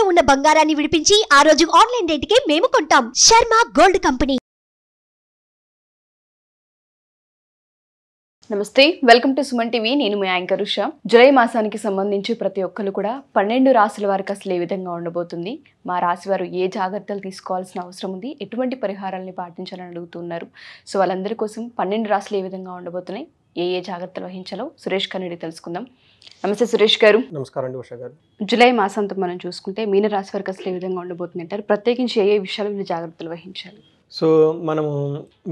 తాకట్టులో ఉన్న బంగారాన్ని విడిపించి ఆ రోజు ఆన్లైన్ కి మేము కొంటాం శర్మ గోల్డ్ కంపెనీ నమస్తే వెల్కమ్ టు సుమన్ టీవీ నేను మీ యాంకర్ ఉషా జులై మాసానికి సంబంధించి ప్రతి ఒక్కరు కూడా పన్నెండు రాశుల వారికి అసలు ఏ విధంగా ఉండబోతుంది మా రాశి వారు ఏ జాగ్రత్తలు తీసుకోవాల్సిన అవసరం ఉంది ఎటువంటి పరిహారాలని పాటించాలని అడుగుతున్నారు సో వాళ్ళందరి కోసం పన్నెండు రాశులు ఏ విధంగా ఉండబోతున్నాయి ఏ ఏ జాగ్రత్తలు వహించాలో సురేష్ కన్నడి తెలుసుకుందాం నమస్తే సురేష్ గారు నమస్కారం అండి ఉషా గారు జూలై మాసంతో మనం చూసుకుంటే మీనరాశి వారికి అసలు ఏ విధంగా ఉండబోతుంది అంటారు ప్రత్యేకించి ఏ ఏ విషయాలు మీరు జాగ్రత్తలు వహించాలి సో మనము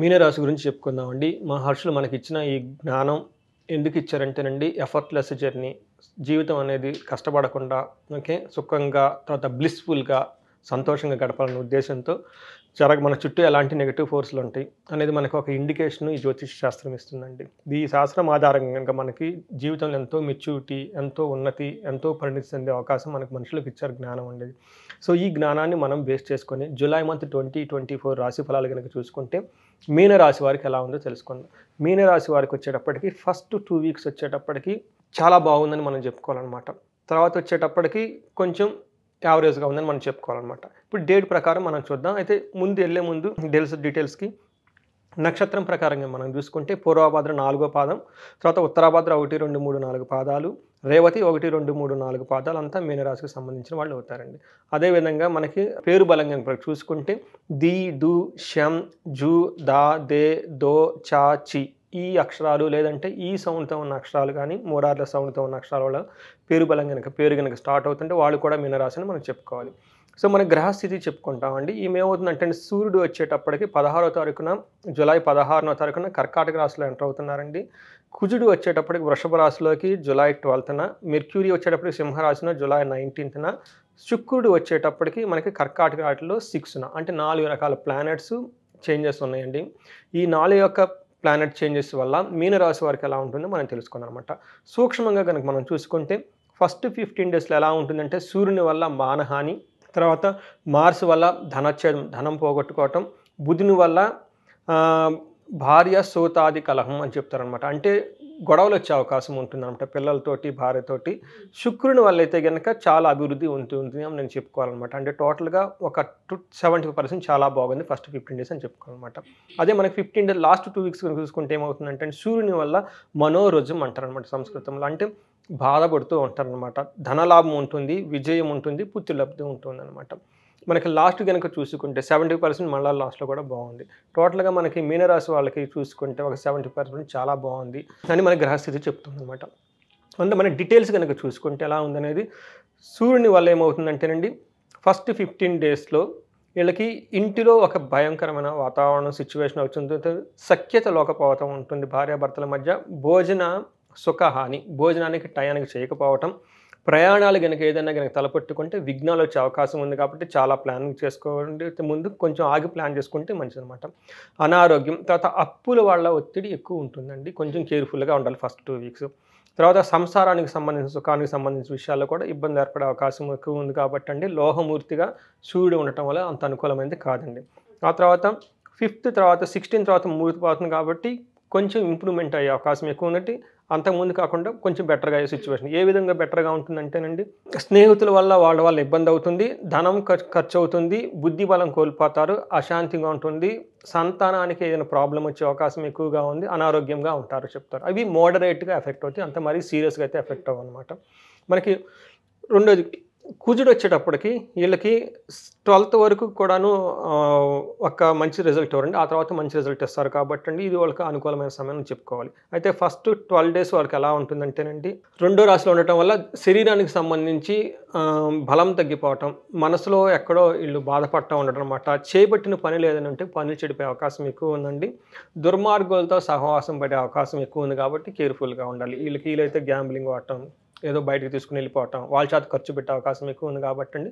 మీనరాశి గురించి చెప్పుకుందామండి మా హర్షులు మనకి ఇచ్చిన ఈ జ్ఞానం ఎందుకు ఇచ్చారంటేనండి ఎఫర్ట్లెస్ జర్నీ జీవితం అనేది కష్టపడకుండా ఓకే సుఖంగా తర్వాత బ్లిస్ఫుల్గా సంతోషంగా గడపాలనే ఉద్దేశంతో జరగ మన చుట్టూ ఎలాంటి నెగిటివ్ ఫోర్స్లు ఉంటాయి అనేది మనకు ఒక ఇండికేషన్ ఈ జ్యోతిష్ శాస్త్రం ఇస్తుందండి ఈ శాస్త్రం ఆధారంగా కనుక మనకి జీవితంలో ఎంతో మెచ్యూరిటీ ఎంతో ఉన్నతి ఎంతో పరిణితి చెందే అవకాశం మనకు మనుషులకు ఇచ్చారు జ్ఞానం ఉండేది సో ఈ జ్ఞానాన్ని మనం బేస్ చేసుకొని July month twenty twenty four రాశి ఫలాలు కనుక చూసుకుంటే మీన రాశి వారికి ఎలా ఉందో తెలుసుకుందాం మీన రాశి వారికి వచ్చేటప్పటికి ఫస్ట్ టూ వీక్స్ వచ్చేటప్పటికి చాలా బాగుందని మనం చెప్పుకోవాలన్నమాట తర్వాత వచ్చేటప్పటికి కొంచెం యావరేజ్గా ఉందని మనం చెప్పుకోవాలన్నమాట ఇప్పుడు డేట్ ప్రకారం మనం చూద్దాం అయితే ముందు వెళ్ళే ముందు డీటెయిల్స్ డీటెయిల్స్కి నక్షత్రం ప్రకారంగా మనం చూసుకుంటే పూర్వభాద్ర నాలుగో పాదం తర్వాత ఉత్తరాభాద్ర ఒకటి రెండు మూడు నాలుగు పాదాలు రేవతి ఒకటి రెండు మూడు నాలుగు పాదాలు అంతా మీనరాశికి సంబంధించిన వాళ్ళు అవుతారండి అదేవిధంగా మనకి పేరు బలంగా చూసుకుంటే ది దు శం జు దా దే దో చా చి ఈ అక్షరాలు లేదంటే ఈ సౌండ్తో ఉన్న అక్షరాలు కానీ మోరార్ల సౌండ్తో ఉన్న అక్షరాల వల్ల పేరు బలం కనుక పేరు కనుక స్టార్ట్ అవుతుంటే వాళ్ళు కూడా మీనరాశిని మనం చెప్పుకోవాలి సో మన గ్రహస్థితి చెప్పుకుంటామండి ఈమె ఏమవుతుందంటే సూర్యుడు వచ్చేటప్పటికి పదహారో తారీఖున జూలై పదహారునో తారీఖున కర్కాటక రాశిలో ఎంటర్ అవుతున్నారండి కుజుడు వచ్చేటప్పటికి వృషభ రాశిలోకి జూలై ట్వెల్త్న మెర్క్యూరీ వచ్చేటప్పటికి సింహరాశిన జూలై నైన్టీన్త్న శుక్రుడు వచ్చేటప్పటికి మనకి కర్కాటక రాటిలో సిక్స్న అంటే నాలుగు రకాల ప్లానెట్స్ చేంజెస్ ఉన్నాయండి ఈ నాలుగు యొక్క ప్లానెట్ చేంజెస్ వల్ల మీనరాశి వారికి ఎలా ఉంటుందో మనం అనమాట సూక్ష్మంగా కనుక మనం చూసుకుంటే ఫస్ట్ ఫిఫ్టీన్ డేస్లో ఎలా ఉంటుందంటే సూర్యుని వల్ల మానహాని తర్వాత మార్స్ వల్ల ధనచ్ఛేదం ధనం పోగొట్టుకోవటం బుధుని వల్ల భార్య సోతాది కలహం అని చెప్తారనమాట అంటే గొడవలు వచ్చే అవకాశం ఉంటుందన్నమాట పిల్లలతోటి భార్యతోటి శుక్రుని వల్ల అయితే కనుక చాలా అభివృద్ధి ఉంటుంది అని నేను చెప్పుకోవాలన్నమాట అంటే టోటల్గా ఒక టూ సెవెంటీ పర్సెంట్ చాలా బాగుంది ఫస్ట్ ఫిఫ్టీన్ డేస్ అని చెప్పుకోవాలన్నమాట అదే మనకి fifteen days last two weeks చూసుకుంటే ఏమవుతుందంటే సూర్యుని వల్ల మనోరజం అంటారనమాట సంస్కృతంలో అంటే బాధపడుతూ ఉంటారనమాట ధనలాభం ఉంటుంది విజయం ఉంటుంది పుత్తి లబ్ధి ఉంటుంది అనమాట మనకి లాస్ట్ కనుక చూసుకుంటే సెవెంటీ పర్సెంట్ మళ్ళా లాస్ట్లో కూడా బాగుంది టోటల్గా మనకి మీనరాశి వాళ్ళకి చూసుకుంటే ఒక సెవెంటీ పర్సెంట్ చాలా బాగుంది అని మన గ్రహస్థితి చెప్తుంది అనమాట అంటే మన డీటెయిల్స్ కనుక చూసుకుంటే ఎలా ఉందనేది సూర్యుని వల్ల ఏమవుతుందంటేనండి ఫస్ట్ ఫిఫ్టీన్ డేస్లో వీళ్ళకి ఇంటిలో ఒక భయంకరమైన వాతావరణం సిచ్యువేషన్ అవుతుంది సఖ్యత లోకపోవటం ఉంటుంది భార్యాభర్తల మధ్య భోజన సుఖహాని భోజనానికి టయానికి చేయకపోవటం ప్రయాణాలు కనుక ఏదైనా కనుక తలపెట్టుకుంటే విఘ్నాలు వచ్చే అవకాశం ఉంది కాబట్టి చాలా ప్లానింగ్ చేసుకోండి ముందు కొంచెం ఆగి ప్లాన్ చేసుకుంటే మంచిది అనమాట అనారోగ్యం తర్వాత అప్పుల వాళ్ళ ఒత్తిడి ఎక్కువ ఉంటుందండి కొంచెం కేర్ఫుల్గా ఉండాలి ఫస్ట్ టూ వీక్స్ తర్వాత సంసారానికి సంబంధించిన సుఖానికి సంబంధించిన విషయాల్లో కూడా ఇబ్బంది ఏర్పడే అవకాశం ఎక్కువ ఉంది కాబట్టి అండి లోహమూర్తిగా సూర్యుడు ఉండటం వల్ల అంత అనుకూలమైనది కాదండి ఆ తర్వాత ఫిఫ్త్ తర్వాత సిక్స్టీన్ తర్వాత మూర్తి పోతుంది కాబట్టి కొంచెం ఇంప్రూవ్మెంట్ అయ్యే అవకాశం ఎక్కువ ఉన్నట్టు అంతకుముందు కాకుండా కొంచెం బెటర్గా అయ్యే సిచ్యువేషన్ ఏ విధంగా బెటర్గా ఉంటుందంటేనండి స్నేహితుల వల్ల వాళ్ళ వల్ల ఇబ్బంది అవుతుంది ధనం ఖర్చు అవుతుంది బుద్ధి బలం కోల్పోతారు అశాంతిగా ఉంటుంది సంతానానికి ఏదైనా ప్రాబ్లం వచ్చే అవకాశం ఎక్కువగా ఉంది అనారోగ్యంగా ఉంటారు చెప్తారు అవి మోడరేట్గా ఎఫెక్ట్ అవుతాయి అంత మరీ సీరియస్గా అయితే ఎఫెక్ట్ అవ్వనమాట మనకి రెండోది కుజుడు వచ్చేటప్పటికి వీళ్ళకి ట్వెల్త్ వరకు కూడాను ఒక మంచి రిజల్ట్ ఇవ్వరండి ఆ తర్వాత మంచి రిజల్ట్ ఇస్తారు కాబట్టి అండి ఇది వాళ్ళకి అనుకూలమైన సమయం చెప్పుకోవాలి అయితే ఫస్ట్ ట్వెల్వ్ డేస్ వాళ్ళకి ఎలా ఉంటుందంటేనండి రెండో రాశిలో ఉండటం వల్ల శరీరానికి సంబంధించి బలం తగ్గిపోవటం మనసులో ఎక్కడో వీళ్ళు బాధపడటం ఉండటం అనమాట చేపట్టిన పని లేదనంటే పనులు చెడిపోయే అవకాశం ఎక్కువ ఉందండి దుర్మార్గులతో సహవాసం పడే అవకాశం ఎక్కువ ఉంది కాబట్టి కేర్ఫుల్గా ఉండాలి వీళ్ళకి వీలైతే గ్యాంబ్లింగ్ వాడటం ఏదో బయటకు తీసుకుని వెళ్ళిపోవటం వాళ్ళ చేత ఖర్చు పెట్టే అవకాశం ఎక్కువ ఉంది కాబట్టి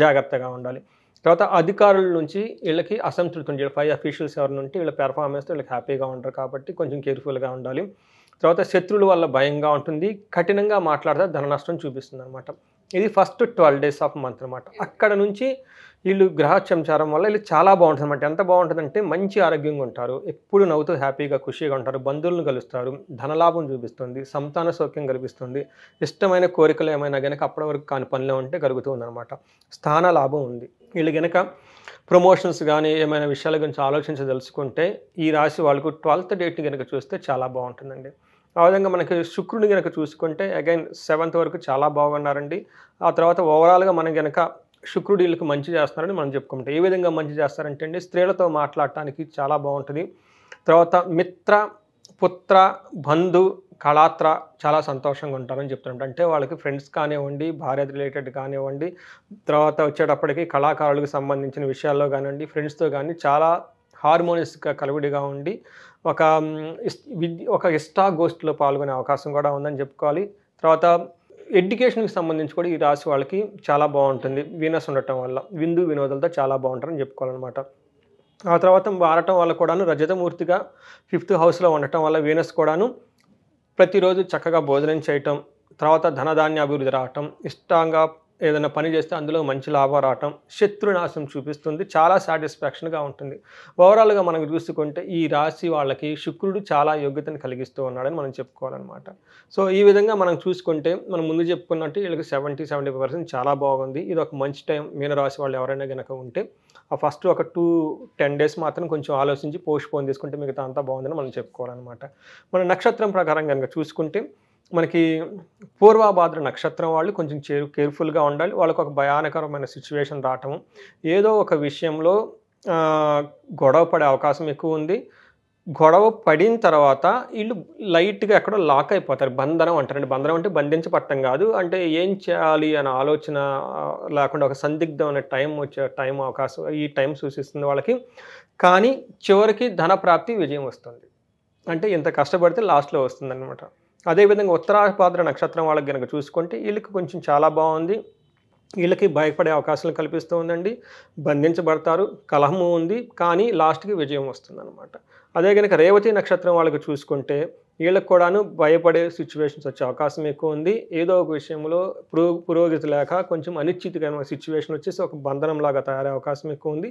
జాగ్రత్తగా ఉండాలి తర్వాత అధికారుల నుంచి వీళ్ళకి అసంతృప్తి ఉంది ఫైవ్ అఫీషియల్స్ ఎవరి నుండి వీళ్ళ పెర్ఫార్మెన్స్తో వీళ్ళకి హ్యాపీగా ఉంటారు కాబట్టి కొంచెం కేర్ఫుల్గా ఉండాలి తర్వాత శత్రువుల వల్ల భయంగా ఉంటుంది కఠినంగా మాట్లాడితే ధన నష్టం చూపిస్తుంది అనమాట ఇది first twelve days of month అనమాట అక్కడ నుంచి వీళ్ళు సంచారం వల్ల వీళ్ళు చాలా బాగుంటుంది అనమాట ఎంత బాగుంటుందంటే మంచి ఆరోగ్యంగా ఉంటారు ఎప్పుడు నవ్వుతూ హ్యాపీగా ఖుషీగా ఉంటారు బంధువులను కలుస్తారు ధనలాభం చూపిస్తుంది సంతాన సౌఖ్యం కల్పిస్తుంది ఇష్టమైన కోరికలు ఏమైనా కనుక అప్పటి వరకు కాని పనిలో ఉంటే కలుగుతూ ఉందన్నమాట స్థాన లాభం ఉంది వీళ్ళు కనుక ప్రమోషన్స్ కానీ ఏమైనా విషయాల గురించి తెలుసుకుంటే ఈ రాశి వాళ్ళకు ట్వెల్త్ డేట్ని కనుక చూస్తే చాలా బాగుంటుందండి ఆ విధంగా మనకి శుక్రుని కనుక చూసుకుంటే అగైన్ సెవెంత్ వరకు చాలా బాగున్నారండి ఆ తర్వాత ఓవరాల్గా మనం కనుక శుక్రుడు వీళ్ళకి మంచి చేస్తున్నారని మనం చెప్పుకుంటాం ఏ విధంగా మంచి చేస్తారంటే అండి స్త్రీలతో మాట్లాడటానికి చాలా బాగుంటుంది తర్వాత మిత్ర పుత్ర బంధు కళాత్ర చాలా సంతోషంగా ఉంటారని చెప్తున్నాడు అంటే వాళ్ళకి ఫ్రెండ్స్ కానివ్వండి భార్య రిలేటెడ్ కానివ్వండి తర్వాత వచ్చేటప్పటికి కళాకారులకు సంబంధించిన విషయాల్లో కానివ్వండి ఫ్రెండ్స్తో కానీ చాలా హార్మోనియస్గా కలుగుడిగా ఉండి ఒక ఒక ఇష్టా గోష్ఠిలో పాల్గొనే అవకాశం కూడా ఉందని చెప్పుకోవాలి తర్వాత ఎడ్యుకేషన్కి సంబంధించి కూడా ఈ రాశి వాళ్ళకి చాలా బాగుంటుంది వీనస్ ఉండటం వల్ల విందు వినోదాలతో చాలా బాగుంటారని చెప్పుకోవాలన్నమాట ఆ తర్వాత వారటం వల్ల కూడాను రజతమూర్తిగా ఫిఫ్త్ హౌస్లో ఉండటం వల్ల వీనస్ కూడాను ప్రతిరోజు చక్కగా భోజనం చేయటం తర్వాత ధనధాన్య అభివృద్ధి రావటం ఇష్టంగా ఏదైనా పని చేస్తే అందులో మంచి లాభం రావటం శత్రునాశం చూపిస్తుంది చాలా సాటిస్ఫాక్షన్గా ఉంటుంది ఓవరాల్గా మనం చూసుకుంటే ఈ రాశి వాళ్ళకి శుక్రుడు చాలా యోగ్యతను కలిగిస్తూ ఉన్నాడని మనం చెప్పుకోవాలన్నమాట సో ఈ విధంగా మనం చూసుకుంటే మనం ముందు చెప్పుకున్నట్టు వీళ్ళకి సెవెంటీ సెవెంటీ పర్సెంట్ చాలా బాగుంది ఇది ఒక మంచి టైం మీనరాశి వాళ్ళు ఎవరైనా కనుక ఉంటే ఆ ఫస్ట్ ఒక టూ టెన్ డేస్ మాత్రం కొంచెం ఆలోచించి పోస్ట్ పోన్ తీసుకుంటే మిగతా అంతా బాగుందని మనం చెప్పుకోవాలన్నమాట మన నక్షత్రం ప్రకారం కనుక చూసుకుంటే మనకి పూర్వభాద్ర నక్షత్రం వాళ్ళు కొంచెం చేరు కేర్ఫుల్గా ఉండాలి వాళ్ళకు ఒక భయానకరమైన సిచ్యువేషన్ రావటం ఏదో ఒక విషయంలో గొడవ పడే అవకాశం ఎక్కువ ఉంది గొడవ పడిన తర్వాత వీళ్ళు లైట్గా ఎక్కడో లాక్ అయిపోతారు బంధనం అంటారండి బంధనం అంటే బంధించబట్టం కాదు అంటే ఏం చేయాలి అనే ఆలోచన లేకుండా ఒక సందిగ్ధం అనే టైం వచ్చే టైం అవకాశం ఈ టైం సూచిస్తుంది వాళ్ళకి కానీ చివరికి ధనప్రాప్తి విజయం వస్తుంది అంటే ఇంత కష్టపడితే లాస్ట్లో వస్తుందన్నమాట అదేవిధంగా ఉత్తరాపాద్ర నక్షత్రం వాళ్ళకి కనుక చూసుకుంటే వీళ్ళకి కొంచెం చాలా బాగుంది వీళ్ళకి భయపడే అవకాశాలు కల్పిస్తూ ఉందండి బంధించబడతారు కలహము ఉంది కానీ లాస్ట్కి విజయం వస్తుందన్నమాట అదే కనుక రేవతి నక్షత్రం వాళ్ళకి చూసుకుంటే వీళ్ళకి కూడాను భయపడే సిచ్యువేషన్స్ వచ్చే అవకాశం ఎక్కువ ఉంది ఏదో ఒక విషయంలో పురో పురోగతి లేక కొంచెం అనిశ్చితికరమైన సిచ్యువేషన్ వచ్చేసి ఒక బంధనంలాగా తయారయ్యే అవకాశం ఎక్కువ ఉంది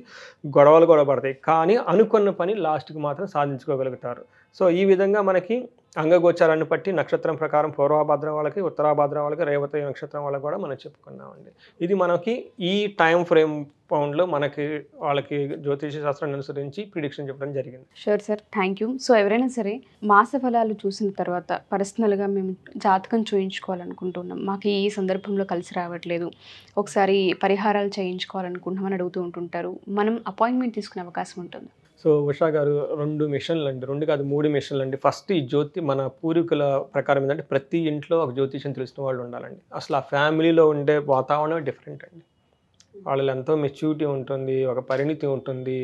గొడవలు కూడా పడతాయి కానీ అనుకున్న పని లాస్ట్కి మాత్రం సాధించుకోగలుగుతారు సో ఈ విధంగా మనకి అంగగోచారాన్ని బట్టి నక్షత్రం ప్రకారం పూర్వాభాద్ర వాళ్ళకి ఉత్తరాభాద్ర వాళ్ళకి రేవత నక్షత్రం వాళ్ళకి కూడా మనం చెప్పుకున్నామండి ఇది మనకి ఈ టైం ఫ్రేమ్ పౌండ్లో మనకి వాళ్ళకి జ్యోతిష శాస్త్రాన్ని అనుసరించి ప్రిడిక్షన్ చెప్పడం జరిగింది sure sir thank you so ఎవరైనా సరే మాస ఫలాలు చూసిన తర్వాత పర్సనల్గా మేము జాతకం చూయించుకోవాలనుకుంటున్నాం మాకు ఈ సందర్భంలో కలిసి రావట్లేదు ఒకసారి పరిహారాలు చేయించుకోవాలనుకుంటున్నామని అడుగుతూ ఉంటుంటారు మనం అపాయింట్మెంట్ తీసుకునే అవకాశం ఉంటుంది సో ఉషా గారు రెండు మిషన్లు అండి రెండు కాదు మూడు మిషన్లు అండి ఫస్ట్ ఈ జ్యోతి మన పూర్వీకుల ప్రకారం ఏంటంటే ప్రతి ఇంట్లో ఒక జ్యోతిష్యం తెలిసిన వాళ్ళు ఉండాలండి అసలు ఆ ఫ్యామిలీలో ఉండే వాతావరణం డిఫరెంట్ అండి వాళ్ళు ఎంతో మెచ్యూరిటీ ఉంటుంది ఒక పరిణితి ఉంటుంది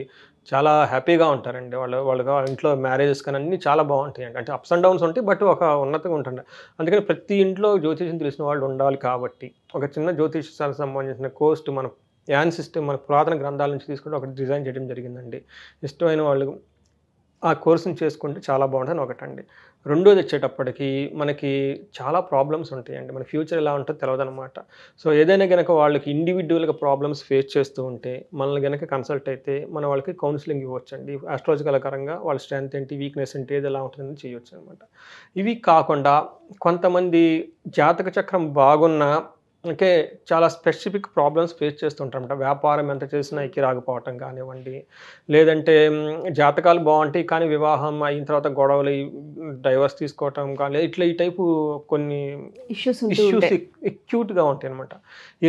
చాలా హ్యాపీగా ఉంటారండి వాళ్ళు వాళ్ళ ఇంట్లో మ్యారేజెస్ కానీ అన్నీ చాలా బాగుంటాయండి అంటే అప్స్ అండ్ డౌన్స్ ఉంటాయి బట్ ఒక ఉన్నతంగా ఉంటుంది అందుకని ప్రతి ఇంట్లో జ్యోతిష్యం తెలిసిన వాళ్ళు ఉండాలి కాబట్టి ఒక చిన్న జ్యోతిషానికి సంబంధించిన కోస్ట్ మన యాన్ సిస్టమ్ మన పురాతన గ్రంథాల నుంచి తీసుకుంటే ఒకటి డిజైన్ చేయడం జరిగిందండి ఇష్టమైన వాళ్ళు ఆ కోర్సును చేసుకుంటే చాలా బాగుంటుంది ఒకటండి రెండోది వచ్చేటప్పటికి మనకి చాలా ప్రాబ్లమ్స్ ఉంటాయండి మన ఫ్యూచర్ ఎలా ఉంటుందో అనమాట సో ఏదైనా కనుక వాళ్ళకి ఇండివిజువల్గా ప్రాబ్లమ్స్ ఫేస్ చేస్తూ ఉంటే మనల్ని కనుక కన్సల్ట్ అయితే మన వాళ్ళకి కౌన్సిలింగ్ ఇవ్వచ్చండి ఆస్ట్రాలజికల్ పరంగా వాళ్ళ స్ట్రెంత్ ఏంటి వీక్నెస్ ఏంటి ఏది ఎలా ఉంటుందని చేయొచ్చు అనమాట ఇవి కాకుండా కొంతమంది జాతక చక్రం బాగున్నా అంటే చాలా స్పెసిఫిక్ ప్రాబ్లమ్స్ ఫేస్ చేస్తుంటారన్నమాట వ్యాపారం ఎంత చేసినా ఎక్కి రాకపోవటం కానివ్వండి లేదంటే జాతకాలు బాగుంటాయి కానీ వివాహం అయిన తర్వాత గొడవలు డైవర్స్ తీసుకోవటం కానీ ఇట్లా ఈ టైపు కొన్ని ఇష్యూస్ ఇష్యూస్ ఎక్యూట్గా ఉంటాయి అనమాట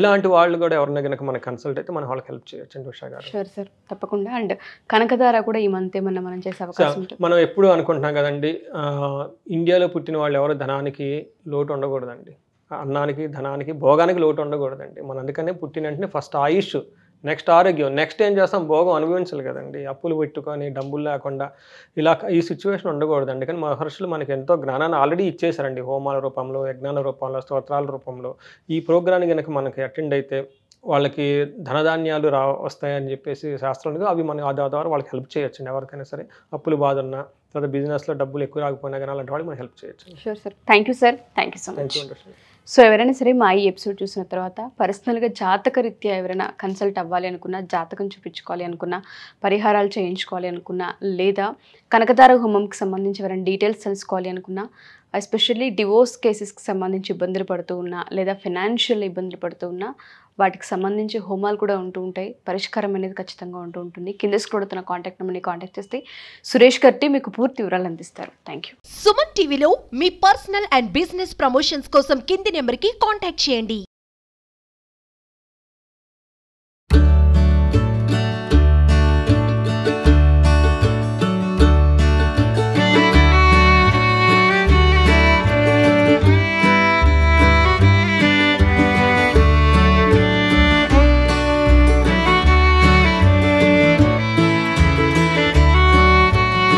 ఇలాంటి వాళ్ళు కూడా ఎవరిన కనుక మనకు కన్సల్ట్ అయితే మనం వాళ్ళకి హెల్ప్ చేయొచ్చు అండి ఉషా గారు షూర్ సార్ తప్పకుండా అండ్ కనకధార కూడా ఈ మంత్ ఏమన్నా మనం చేసే అవకాశం మనం ఎప్పుడూ అనుకుంటున్నాం కదండి ఇండియాలో పుట్టిన వాళ్ళు ఎవరు ధనానికి లోటు ఉండకూడదండి అన్నానికి ధనానికి భోగానికి లోటు ఉండకూడదండి మనం అందుకనే పుట్టిన వెంటనే ఫస్ట్ ఆయుష్ నెక్స్ట్ ఆరోగ్యం నెక్స్ట్ ఏం చేస్తాం భోగం అనుభవించాలి కదండి అప్పులు పెట్టుకొని డబ్బులు లేకుండా ఇలా ఈ సిచ్యువేషన్ ఉండకూడదండి కానీ మహర్షులు మనకి ఎంతో జ్ఞానాన్ని ఆల్రెడీ ఇచ్చేశారండి హోమాల రూపంలో యజ్ఞాల రూపంలో స్తోత్రాల రూపంలో ఈ ప్రోగ్రాం కనుక మనకి అటెండ్ అయితే వాళ్ళకి ధనధాన్యాలు రా వస్తాయని చెప్పేసి శాస్త్రాలు అవి మనం ఆ ద్వారా వాళ్ళకి హెల్ప్ చేయొచ్చు ఎవరికైనా సరే అప్పులు బాధ ఉన్నా తర్వాత బిజినెస్లో డబ్బులు ఎక్కువ రాకపోయినా కానీ అలాంటి వాళ్ళకి మనం హెల్ప్ చేయొచ్చు sure sir thank you sir thank you so much so ఎవరైనా సరే మా ఈ ఎపిసోడ్ చూసిన తర్వాత పర్సనల్గా జాతకరీత్యా ఎవరైనా కన్సల్ట్ అవ్వాలి అనుకున్నా జాతకం చూపించుకోవాలి అనుకున్నా పరిహారాలు చేయించుకోవాలి అనుకున్నా లేదా కనకదార హోమంకి సంబంధించి ఎవరైనా డీటెయిల్స్ తెలుసుకోవాలి అనుకున్నా ఎస్పెషల్లీ డివోర్స్ కేసెస్కి సంబంధించి ఇబ్బందులు పడుతూ ఉన్నా లేదా ఫినాన్షియల్ ఇబ్బందులు పడుతూ ఉన్నా వాటికి సంబంధించి హోమాలు కూడా ఉంటూ ఉంటాయి పరిష్కారం అనేది ఖచ్చితంగా ఉంటూ ఉంటుంది కింద కూడా తన కాంటాక్ట్ నెంబర్ని కాంటాక్ట్ చేస్తే సురేష్ గట్టి మీకు పూర్తి వివరాలు అందిస్తారు థ్యాంక్ యూ సుమన్ టీవీలో మీ పర్సనల్ అండ్ బిజినెస్ ప్రమోషన్స్ కోసం కింది నెంబర్కి కాంటాక్ట్ చేయండి